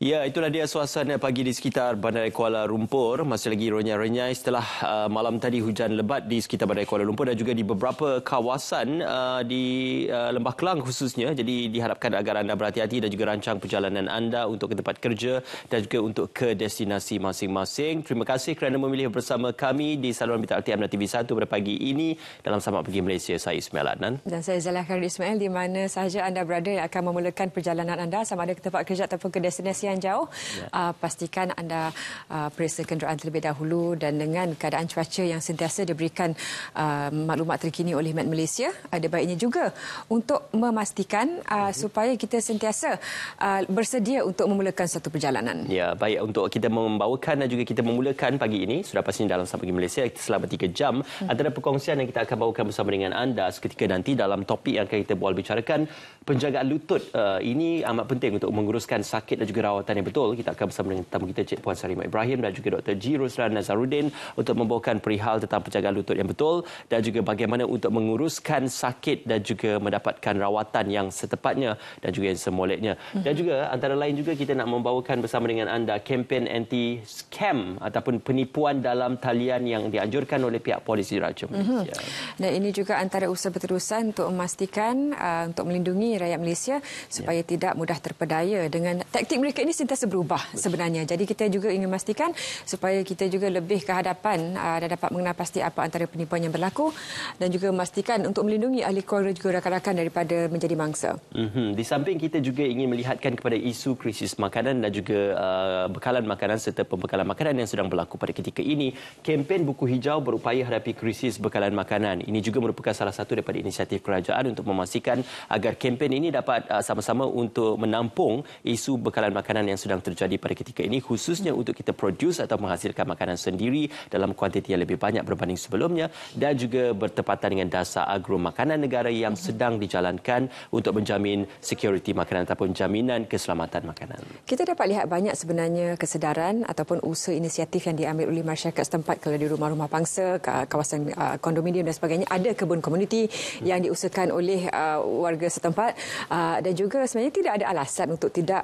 Ya, itulah dia suasana pagi di sekitar Bandar Kuala Lumpur. Masih lagi renyai-renyai setelah uh, malam tadi hujan lebat di sekitar Bandar Kuala Lumpur dan juga di beberapa kawasan uh, di uh, Lembah Kelang khususnya. Jadi diharapkan agar anda berhati-hati dan juga rancang perjalanan anda untuk ke tempat kerja dan juga untuk ke destinasi masing-masing. Terima kasih kerana memilih bersama kami di saluran Bita RTM TV1 pada pagi ini dalam Selamat Pagi Malaysia. Saya Ismail Adnan. Dan saya Zalakar Ismail di mana sahaja anda berada yang akan memulakan perjalanan anda sama ada ke tempat kerja ataupun ke destinasi perjalanan jauh, ya. uh, pastikan anda uh, periksa kenderaan terlebih dahulu dan dengan keadaan cuaca yang sentiasa diberikan uh, maklumat terkini oleh Met Malaysia, ada baiknya juga untuk memastikan uh, ya. supaya kita sentiasa uh, bersedia untuk memulakan satu perjalanan. Ya, baik untuk kita membawakan dan juga kita memulakan pagi ini sudah pasti dalam sampai pagi Malaysia selama tiga jam hmm. antara perkongsian yang kita akan bawakan bersama dengan anda seketika nanti dalam topik yang akan kita bual bicarakan penjagaan lutut uh, ini amat penting untuk menguruskan sakit dan juga rawat rawatan yang betul. Kita akan bersama dengan tetamu kita Cik Puan Sarimah Ibrahim dan juga Dr. G. Ruslan Nazarudin untuk membawakan perihal tentang penjagaan lutut yang betul dan juga bagaimana untuk menguruskan sakit dan juga mendapatkan rawatan yang setepatnya dan juga yang semoleknya. Dan mhm. juga antara lain juga kita nak membawakan bersama dengan anda kempen anti-scam ataupun penipuan dalam talian yang dianjurkan oleh pihak polis diraja mhm. Malaysia. Dan ini juga antara usaha berterusan untuk memastikan uh, untuk melindungi rakyat Malaysia ya. supaya ya. tidak mudah terpedaya dengan taktik mereka ini ini sentiasa berubah sebenarnya. Jadi kita juga ingin memastikan supaya kita juga lebih ke hadapan uh, dan dapat mengenal pasti apa antara penipuan yang berlaku dan juga memastikan untuk melindungi ahli keluarga juga rakan-rakan daripada menjadi mangsa. Mm-hmm. Di samping kita juga ingin melihatkan kepada isu krisis makanan dan juga uh, bekalan makanan serta pembekalan makanan yang sedang berlaku pada ketika ini, kempen Buku Hijau berupaya hadapi krisis bekalan makanan. Ini juga merupakan salah satu daripada inisiatif kerajaan untuk memastikan agar kempen ini dapat uh, sama-sama untuk menampung isu bekalan makanan makanan yang sedang terjadi pada ketika ini khususnya untuk kita produce atau menghasilkan makanan sendiri dalam kuantiti yang lebih banyak berbanding sebelumnya dan juga bertepatan dengan dasar agro makanan negara yang mhm. sedang dijalankan untuk menjamin security makanan ataupun jaminan keselamatan makanan. Kita dapat lihat banyak sebenarnya kesedaran ataupun usaha inisiatif yang diambil oleh masyarakat setempat kalau di rumah-rumah pangsa, kawasan kondominium dan sebagainya. Ada kebun komuniti hmm. yang diusahakan oleh warga setempat dan juga sebenarnya tidak ada alasan untuk tidak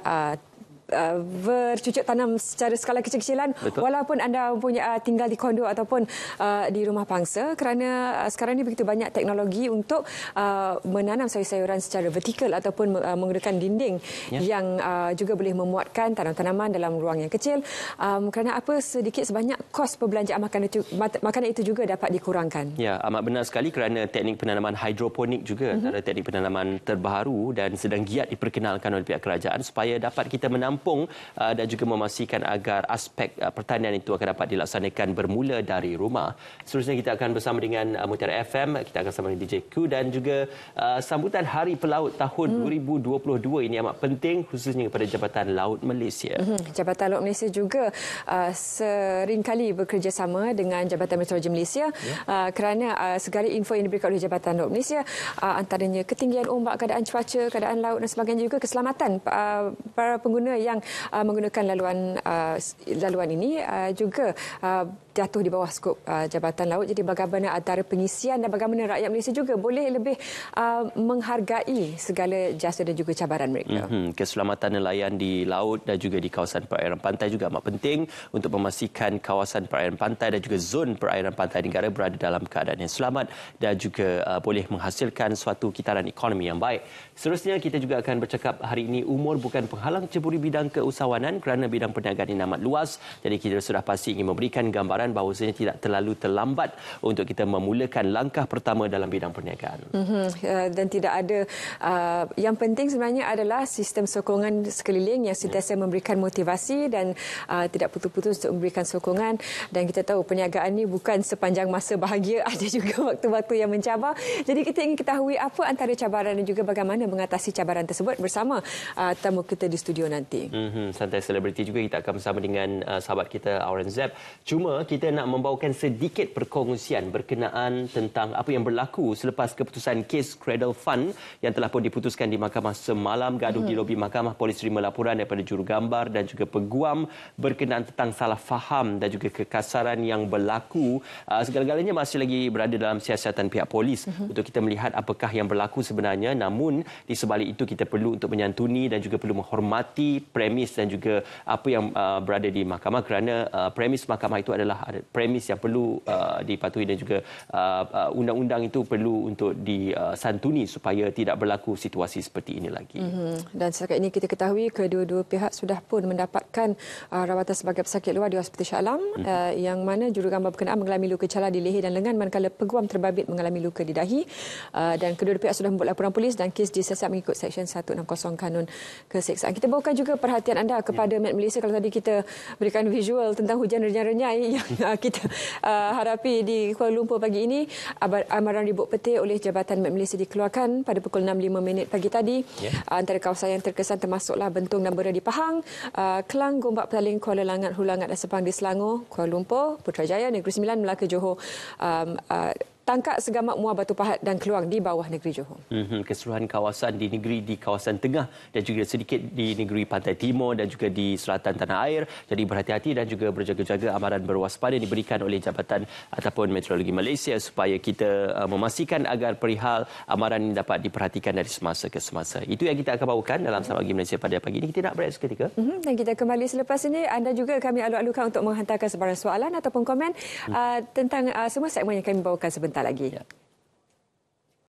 bercucuk uh, tanam secara skala kecil-kecilan walaupun anda punya uh, tinggal di kondo ataupun uh, di rumah pangsa kerana uh, sekarang ni begitu banyak teknologi untuk uh, menanam sayur-sayuran secara vertikal ataupun uh, menggunakan dinding ya. yang uh, juga boleh memuatkan tanaman-tanaman dalam ruang yang kecil um, kerana apa sedikit sebanyak kos perbelanjaan makanan itu makanan itu juga dapat dikurangkan. Ya, amat benar sekali kerana teknik penanaman hidroponik juga mhm. antara uh-huh. teknik penanaman terbaru dan sedang giat diperkenalkan oleh pihak kerajaan supaya dapat kita menanam menampung uh, dan juga memastikan agar aspek uh, pertanian itu akan dapat dilaksanakan bermula dari rumah. Seterusnya kita akan bersama dengan uh, Mutiara FM, kita akan bersama dengan DJ Q dan juga sambutan Hari Pelaut tahun hmm. 2022 ini amat penting khususnya kepada Jabatan Laut Malaysia. Hmm. Jabatan Laut Malaysia juga sering kali bekerjasama dengan Jabatan Meteorologi Malaysia yeah. kerana segala info yang diberikan oleh Jabatan Laut Malaysia antaranya ketinggian ombak, keadaan cuaca, keadaan laut dan sebagainya juga keselamatan para pengguna yang yang uh, menggunakan laluan uh, laluan ini uh, juga uh, jatuh di bawah skop uh, Jabatan Laut. Jadi bagaimana antara pengisian dan bagaimana rakyat Malaysia juga boleh lebih uh, menghargai segala jasa dan juga cabaran mereka. Mm-hmm. Keselamatan nelayan di laut dan juga di kawasan perairan pantai juga amat penting untuk memastikan kawasan perairan pantai dan juga zon perairan pantai negara berada dalam keadaan yang selamat dan juga uh, boleh menghasilkan suatu kitaran ekonomi yang baik. Seterusnya kita juga akan bercakap hari ini umur bukan penghalang ceburi bidang keusahawanan kerana bidang perniagaan ini amat luas. Jadi kita sudah pasti ingin memberikan gambaran mengatakan bahawasanya tidak terlalu terlambat untuk kita memulakan langkah pertama dalam bidang perniagaan. Mm-hmm. Uh, dan tidak ada uh, yang penting sebenarnya adalah sistem sokongan sekeliling yang sentiasa yeah. memberikan motivasi dan uh, tidak putus-putus untuk memberikan sokongan dan kita tahu perniagaan ini bukan sepanjang masa bahagia ada juga waktu-waktu yang mencabar. Jadi kita ingin ketahui apa antara cabaran dan juga bagaimana mengatasi cabaran tersebut bersama uh, tamu kita di studio nanti. Mm-hmm. Santai selebriti juga kita akan bersama dengan uh, sahabat kita Aurangzeb. Cuma kita kita nak membawakan sedikit perkongsian berkenaan tentang apa yang berlaku selepas keputusan kes Cradle Fund yang telah pun diputuskan di mahkamah semalam gaduh di hmm. lobi mahkamah polis terima laporan daripada jurugambar dan juga peguam berkenaan tentang salah faham dan juga kekasaran yang berlaku ah, segala-galanya masih lagi berada dalam siasatan pihak polis hmm. untuk kita melihat apakah yang berlaku sebenarnya namun di sebalik itu kita perlu untuk menyantuni dan juga perlu menghormati premis dan juga apa yang ah, berada di mahkamah kerana ah, premis mahkamah itu adalah ada premis yang perlu uh, dipatuhi dan juga uh, uh undang-undang itu perlu untuk disantuni uh, supaya tidak berlaku situasi seperti ini lagi. Mm-hmm. Dan setakat ini kita ketahui kedua-dua pihak sudah pun mendapat mendapatkan uh, rawatan sebagai pesakit luar di Hospital Shah Alam hmm. uh, yang mana jurugambar berkenaan mengalami luka cala di leher dan lengan manakala peguam terbabit mengalami luka di dahi uh, dan kedua-dua pihak sudah membuat laporan polis dan kes disiasat mengikut Seksyen 160 Kanun Keseksaan. Kita bawakan juga perhatian anda kepada yeah. Ya. Matt Melissa kalau tadi kita berikan visual tentang hujan renyai-renyai yang uh, kita uh, harapi di Kuala Lumpur pagi ini. Abar, amaran ribut petir oleh Jabatan Met Malaysia dikeluarkan pada pukul 6.05 pagi tadi. Yeah. Uh, antara kawasan yang terkesan termasuklah bentuk nombor di Pahang, uh, Kelang Pahang, Gombak, Pelaling, Kuala Langat, Hulangat dan Sepang di Selangor, Kuala Lumpur, Putrajaya, Negeri Sembilan, Melaka, Johor. Um, uh, tangkap segamak muar batu pahat dan keluang di bawah negeri Johor. Mhm, keseluruhan kawasan di negeri di kawasan tengah dan juga sedikit di negeri pantai timur dan juga di selatan tanah air. Jadi berhati-hati dan juga berjaga-jaga amaran berwaspada diberikan oleh Jabatan ataupun Meteorologi Malaysia supaya kita uh, memastikan agar perihal amaran ini dapat diperhatikan dari semasa ke semasa. Itu yang kita akan bawakan dalam Selamat Pagi Malaysia pada pagi ini. Kita nak break seketika. Mhm, dan kita kembali selepas ini. Anda juga kami alu-alukan untuk menghantarkan sebarang soalan ataupun komen hmm. uh, tentang uh, semua segmen yang kami bawakan sebentar. la Yeah.